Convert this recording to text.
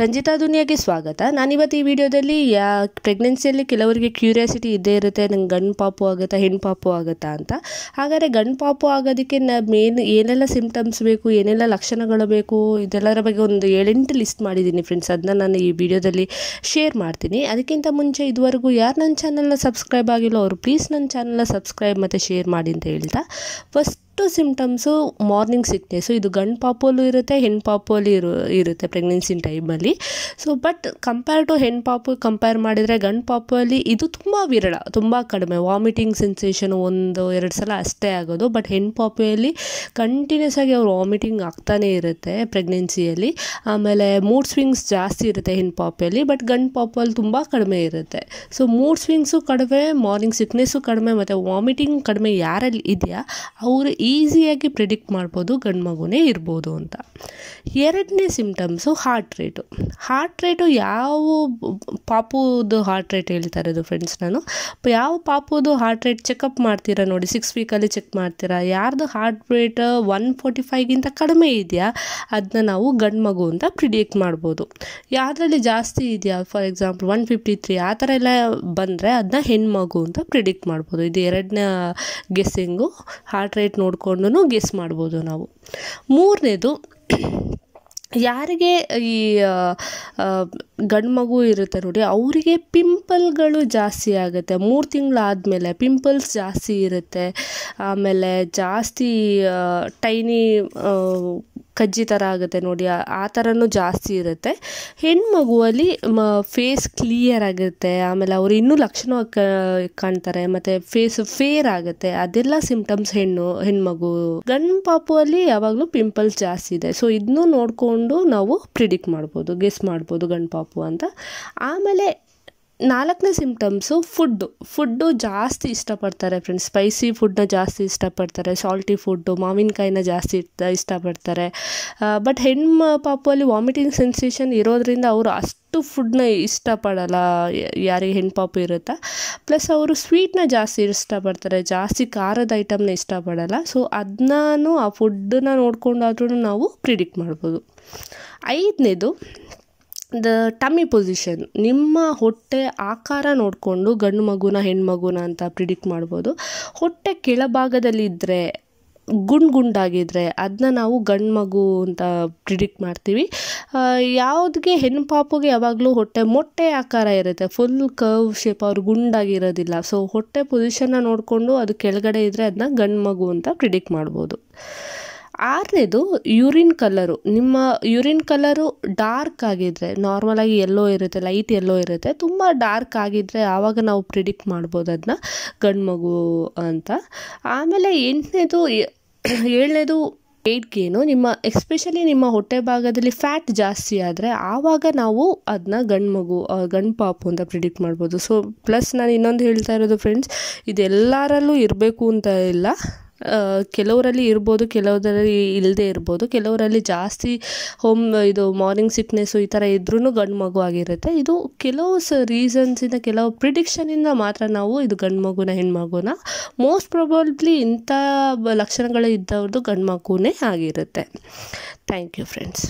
ರಂಜಿತಾ ದುನಿಯಾಗೆ ಸ್ವಾಗತ ನಾನಿವತ್ತು ಈ ವಿಡಿಯೋದಲ್ಲಿ ಯಾ ಪ್ರೆಗ್ನೆನ್ಸಿಯಲ್ಲಿ ಕೆಲವರಿಗೆ ಕ್ಯೂರಿಯಾಸಿಟಿ ಇದ್ದೇ ಇರುತ್ತೆ ನಂಗೆ ಗಂಡು ಪಾಪು ಆಗುತ್ತಾ ಹೆಣ್ಣು ಪಾಪು ಆಗುತ್ತಾ ಅಂತ ಹಾಗಾದರೆ ಗಂಡು ಪಾಪು ಆಗೋದಕ್ಕೆ ನ ಮೇನ್ ಏನೆಲ್ಲ ಸಿಂಪ್ಟಮ್ಸ್ ಬೇಕು ಏನೆಲ್ಲ ಲಕ್ಷಣಗಳು ಬೇಕು ಇದೆಲ್ಲರ ಬಗ್ಗೆ ಒಂದು ಏಳೆಂಟು ಲಿಸ್ಟ್ ಮಾಡಿದ್ದೀನಿ ಫ್ರೆಂಡ್ಸ್ ಅದನ್ನ ನಾನು ಈ ವಿಡಿಯೋದಲ್ಲಿ ಶೇರ್ ಮಾಡ್ತೀನಿ ಅದಕ್ಕಿಂತ ಮುಂಚೆ ಇದುವರೆಗೂ ಯಾರು ನನ್ನ ಚಾನಲ್ನ ಸಬ್ಸ್ಕ್ರೈಬ್ ಆಗಿಲ್ಲ ಅವರು ಪ್ಲೀಸ್ ನನ್ನ ಚಾನಲ್ನ ಸಬ್ಸ್ಕ್ರೈಬ್ ಮತ್ತು ಶೇರ್ ಮಾಡಿ ಅಂತ ಹೇಳ್ತಾ first first symptoms morning sickness ಇದು ಗಂಡು ಪಾಪಲ್ಲೂ ಇರುತ್ತೆ ಹೆಣ್ಣು ಪಾಪಲ್ಲಿ ಇರು ಇರುತ್ತೆ ಪ್ರೆಗ್ನೆನ್ಸಿ ಟೈಮಲ್ಲಿ ಸೊ ಬಟ್ ಕಂಪೇರ್ ಟು ಹೆಣ್ಣು ಪಾಪು ಕಂಪೇರ್ ಮಾಡಿದರೆ ಗಂಡು ಪಾಪಲ್ಲಿ ಇದು ತುಂಬ ವಿರಳ ತುಂಬ ಕಡಿಮೆ ವಾಮಿಟಿಂಗ್ ಸೆನ್ಸೇಷನ್ ಒಂದು ಎರಡು ಸಲ ಅಷ್ಟೇ ಆಗೋದು ಬಟ್ ಹೆಣ್ಣು ಪಾಪೆಯಲ್ಲಿ ಕಂಟಿನ್ಯೂಸ್ ಆಗಿ ಅವ್ರು ವಾಮಿಟಿಂಗ್ ಆಗ್ತಾನೇ ಇರುತ್ತೆ ಪ್ರೆಗ್ನೆನ್ಸಿಯಲ್ಲಿ ಆಮೇಲೆ ಮೂಡ್ ಸ್ವಿಂಗ್ಸ್ ಜಾಸ್ತಿ ಇರುತ್ತೆ ಹೆಣ್ಣು ಪಾಪೆಯಲ್ಲಿ ಬಟ್ ಗಂಡು ಪಾಪಲ್ಲಿ ತುಂಬ ಕಡಿಮೆ ಇರುತ್ತೆ ಸೊ ಮೂಡ್ ಸ್ವಿಂಗ್ಸು ಕಡಿಮೆ ಮಾರ್ನಿಂಗ್ ಸಿಕ್ನೆಸ್ಸು ಕಡಿಮೆ ಮತ್ತು ವಾಮಿಟಿಂಗ್ ಕಡಿಮೆ ಯಾರಲ್ಲಿ ಇದೆಯಾ ಅವರು ಈಸಿಯಾಗಿ ಪ್ರಿಡಿಕ್ಟ್ ಮಾಡ್ಬೋದು ಗಂಡು ಮಗುನೇ ಇರ್ಬೋದು ಅಂತ ಎರಡನೇ symptoms heart rate heart rate ಯಾವ ಪಾಪುದು ಹಾರ್ಟ್ ರೇಟ್ ಹೇಳ್ತಾ ಇರೋದು ಫ್ರೆಂಡ್ಸ್ ನಾನು ಯಾವ ಪಾಪುದು ಹಾರ್ಟ್ ರೇಟ್ ಚೆಕಪ್ ಮಾಡ್ತೀರಾ ನೋಡಿ ಸಿಕ್ಸ್ ವೀಕಲ್ಲಿ ಚೆಕ್ ಮಾಡ್ತೀರಾ ಯಾರ್ದು ಹಾರ್ಟ್ ರೇಟ್ ಒನ್ ಫೋರ್ಟಿ ಫೈವ್ಗಿಂತ ಕಡಿಮೆ ಇದೆಯಾ ಅದನ್ನ ನಾವು ಗಂಡು ಮಗು ಅಂತ ಪ್ರಿಡಿಕ್ಟ್ ಮಾಡ್ಬೋದು ಯಾವುದರಲ್ಲಿ ಜಾಸ್ತಿ ಇದೆಯಾ for example one fifty three ಆ ಥರ ಎಲ್ಲ ಬಂದರೆ ಅದನ್ನ ಹೆಣ್ಮಗು ಅಂತ ಪ್ರಿಡಿಕ್ಟ್ ಮಾಡ್ಬೋದು ಇದು ಎರಡನೇ ಗೆಸ್ಸಿಂಗು ಹಾರ್ಟ್ ರೇಟ್ ನೋಡಿ ನೋಡಿಕೊಂಡು ಗೆಸ್ ಮಾಡ್ಬೋದು ನಾವು ಮೂರನೇದು ಯಾರಿಗೆ ಈ ಗಂಡು ಮಗು ಇರುತ್ತೆ ನೋಡಿ ಅವರಿಗೆ ಪಿಂಪಲ್ಗಳು ಜಾಸ್ತಿ ಆಗುತ್ತೆ ಮೂರು ತಿಂಗಳಾದಮೇಲೆ ಪಿಂಪಲ್ಸ್ ಜಾಸ್ತಿ ಇರುತ್ತೆ ಆಮೇಲೆ ಜಾಸ್ತಿ ಟೈನಿ ಕಜ್ಜಿ ಥರ ಆಗುತ್ತೆ ನೋಡಿ ಆ ಥರನೂ ಜಾಸ್ತಿ ಇರುತ್ತೆ ಹೆಣ್ಣು ಮಗುವಲ್ಲಿ ಮ ಫೇಸ್ ಕ್ಲಿಯರ್ ಆಗುತ್ತೆ ಆಮೇಲೆ ಅವರು ಇನ್ನೂ ಲಕ್ಷಣ ಕಾಣ್ತಾರೆ ಮತ್ತು ಫೇಸ್ ಫೇರ್ ಆಗುತ್ತೆ ಅದೆಲ್ಲ ಸಿಂಪ್ಟಮ್ಸ್ ಹೆಣ್ಣು ಹೆಣ್ಮಗು ಗಂಡು ಪಾಪುವಲ್ಲಿ ಯಾವಾಗಲೂ ಪಿಂಪಲ್ಸ್ ಜಾಸ್ತಿ ಇದೆ ಸೊ ಇದನ್ನೂ ನೋಡಿಕೊಂಡು ನಾವು ಪ್ರಿಡಿಕ್ಟ್ ಮಾಡ್ಬೋದು ಗೆಸ್ ಮಾಡ್ಬೋದು ಗಂಡು ಪಾಪು ಅಂತ ಆಮೇಲೆ ನಾಲ್ಕನೇ ಸಿಂಪ್ಟಮ್ಸು ಫುಡ್ಡು ಫುಡ್ಡು ಜಾಸ್ತಿ ಇಷ್ಟಪಡ್ತಾರೆ ಫ್ರೆಂಡ್ಸ್ ಸ್ಪೈಸಿ ಫುಡ್ನ ಜಾಸ್ತಿ ಇಷ್ಟಪಡ್ತಾರೆ ಸಾಲ್ಟಿ ಫುಡ್ಡು ಮಾವಿನಕಾಯಿನ ಜಾಸ್ತಿ ಇಷ್ಟಪಡ್ತಾರೆ ಬಟ್ ಹೆಣ್ಣು ಪಾಪುವಲ್ಲಿ ವಾಮಿಟಿಂಗ್ ಸೆನ್ಸೇಷನ್ ಇರೋದ್ರಿಂದ ಅವರು ಅಷ್ಟು ಫುಡ್ನ ಇಷ್ಟಪಡಲ್ಲ ಯಾರಿಗೆ ಹೆಣ್ಣು ಪಾಪು ಇರುತ್ತಾ ಪ್ಲಸ್ ಅವರು ಸ್ವೀಟ್ನ ಜಾಸ್ತಿ ಇಷ್ಟಪಡ್ತಾರೆ ಜಾಸ್ತಿ ಖಾರದ ಐಟಮ್ನ ಇಷ್ಟಪಡಲ್ಲ ಸೊ ಅದನ್ನೂ ಆ ಫುಡ್ಡನ್ನ ನೋಡ್ಕೊಂಡಾದ್ರೂ ನಾವು ಪ್ರಿಡಿಕ್ಟ್ ಮಾಡ್ಬೋದು ಐದನೇದು ದ ಟಮ್ಮಿ ಪೊಸಿಷನ್ ನಿಮ್ಮ ಹೊಟ್ಟೆ ಆಕಾರ ನೋಡಿಕೊಂಡು ಗಂಡು ಮಗುನ ಹೆಣ್ಮಗುನ ಅಂತ ಪ್ರಿಡಿಕ್ಟ್ ಮಾಡ್ಬೋದು ಹೊಟ್ಟೆ ಕೆಳಭಾಗದಲ್ಲಿದ್ದರೆ ಗುಂಡು ಗುಂಡಾಗಿದ್ದರೆ ಅದನ್ನ ನಾವು ಗಂಡು ಮಗು ಅಂತ ಪ್ರಿಡಿಕ್ಟ್ ಮಾಡ್ತೀವಿ ಯಾವುದಿಗೆ ಹೆಣ್ಣು ಪಾಪುಗೆ ಯಾವಾಗಲೂ ಹೊಟ್ಟೆ ಮೊಟ್ಟೆ ಆಕಾರ ಇರುತ್ತೆ ಫುಲ್ ಕರ್ವ್ ಶೇಪ್ ಅವ್ರು ಗುಂಡಾಗಿರೋದಿಲ್ಲ ಸೊ ಹೊಟ್ಟೆ ಪೊಸಿಷನ್ನ ನೋಡಿಕೊಂಡು ಅದು ಕೆಳಗಡೆ ಇದ್ದರೆ ಅದನ್ನ ಗಂಡು ಮಗು ಅಂತ ಪ್ರಿಡಿಕ್ಟ್ ಮಾಡ್ಬೋದು ಆರನೇದು ಯೂರಿನ್ ಕಲರು ನಿಮ್ಮ ಯೂರಿನ್ ಕಲರು ಡಾರ್ಕ್ ಆಗಿದ್ದರೆ ನಾರ್ಮಲಾಗಿ ಎಲ್ಲೋ ಇರುತ್ತೆ ಲೈಟ್ ಎಲ್ಲೋ ಇರುತ್ತೆ ತುಂಬ ಡಾರ್ಕ್ ಆಗಿದ್ದರೆ ಆವಾಗ ನಾವು ಪ್ರಿಡಿಕ್ಟ್ ಮಾಡ್ಬೋದು ಅದನ್ನ ಗಂಡು ಮಗು ಅಂತ ಆಮೇಲೆ ಎಂಟನೇದು ಏಳನೇದು ವೆಯ್ಟ್ ಗೇನು ನಿಮ್ಮ ಎಸ್ಪೆಷಲಿ ನಿಮ್ಮ ಹೊಟ್ಟೆ ಭಾಗದಲ್ಲಿ ಫ್ಯಾಟ್ ಜಾಸ್ತಿ ಆದರೆ ಆವಾಗ ನಾವು ಅದನ್ನ ಗಂಡು ಮಗು ಗಂಡು ಪಾಪು ಅಂತ ಪ್ರಿಡಿಕ್ಟ್ ಮಾಡ್ಬೋದು ಸೊ ಪ್ಲಸ್ ನಾನು ಇನ್ನೊಂದು ಹೇಳ್ತಾ ಇರೋದು ಫ್ರೆಂಡ್ಸ್ ಇದೆಲ್ಲರಲ್ಲೂ ಇರಬೇಕು ಅಂತ ಇಲ್ಲ ಕೆಲವರಲ್ಲಿ ಇರ್ಬೋದು ಕೆಲವರಲ್ಲಿ ಇಲ್ಲದೆ ಇರ್ಬೋದು ಕೆಲವರಲ್ಲಿ ಜಾಸ್ತಿ ಹೋಮ್ ಇದು ಮಾರ್ನಿಂಗ್ ಸಿಕ್ನೆಸ್ಸು ಈ ಥರ ಇದ್ರೂ ಗಂಡು ಮಗು ಆಗಿರುತ್ತೆ ಇದು ಕೆಲವು ಸ ರೀಸನ್ಸಿಂದ ಕೆಲವು ಪ್ರಿಡಿಕ್ಷನಿಂದ ಮಾತ್ರ ನಾವು ಇದು ಗಂಡು ಮಗುನ ಹೆಣ್ಮಗುನ ಮೋಸ್ಟ್ ಪ್ರೊಬಬ್ಲಿ ಇಂಥ ಲಕ್ಷಣಗಳು ಇದ್ದವ್ರದ್ದು ಗಂಡು ಮಗುನೇ ಆಗಿರುತ್ತೆ ಥ್ಯಾಂಕ್ ಯು ಫ್ರೆಂಡ್ಸ್